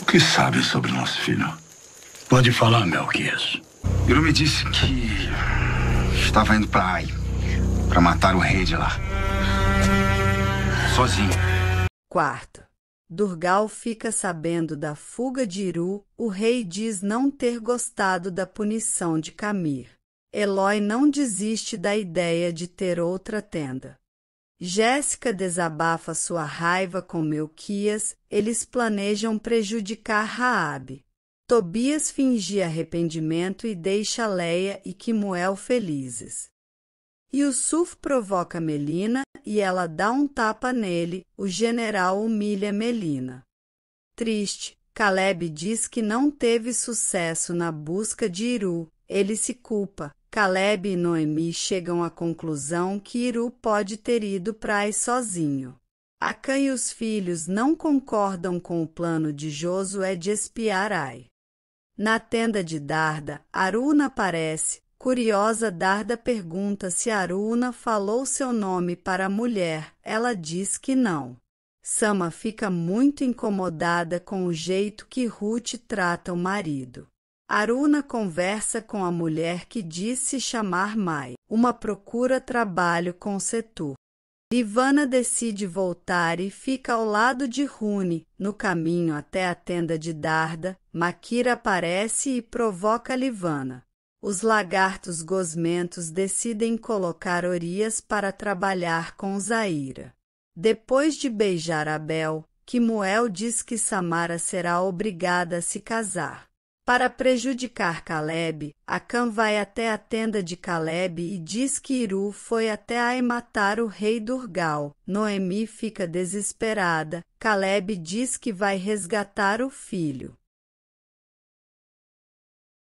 O que sabe sobre o nosso filho? Pode falar, Melquias. Iru me disse que estava indo para Ai para matar o rei de lá. Sozinho. Quarto. Durgal fica sabendo da fuga de Iru, o rei diz não ter gostado da punição de Camir. Eloy não desiste da ideia de ter outra tenda. Jéssica desabafa sua raiva com Melquias, eles planejam prejudicar Raabe. Tobias finge arrependimento e deixa Leia e Kimuel felizes. Yusuf provoca Melina e ela dá um tapa nele, o general humilha Melina. Triste, Caleb diz que não teve sucesso na busca de Iru, ele se culpa. Caleb e Noemi chegam à conclusão que Iru pode ter ido para sozinho. Acã e os filhos não concordam com o plano de Josué de espiar Ai. Na tenda de Darda, Aruna aparece. Curiosa, Darda pergunta se Aruna falou seu nome para a mulher. Ela diz que não. Sama fica muito incomodada com o jeito que Ruth trata o marido. Aruna conversa com a mulher que disse chamar Mai. Uma procura trabalho com Setu. Ivana decide voltar e fica ao lado de Rune. No caminho até a tenda de Darda, Makira aparece e provoca Livana. Os lagartos gosmentos decidem colocar Orias para trabalhar com Zaira. Depois de beijar Abel, Kimuel diz que Samara será obrigada a se casar. Para prejudicar Caleb, Acã vai até a tenda de Caleb e diz que Iru foi até aí matar o rei Durgal. Noemi fica desesperada. Caleb diz que vai resgatar o filho.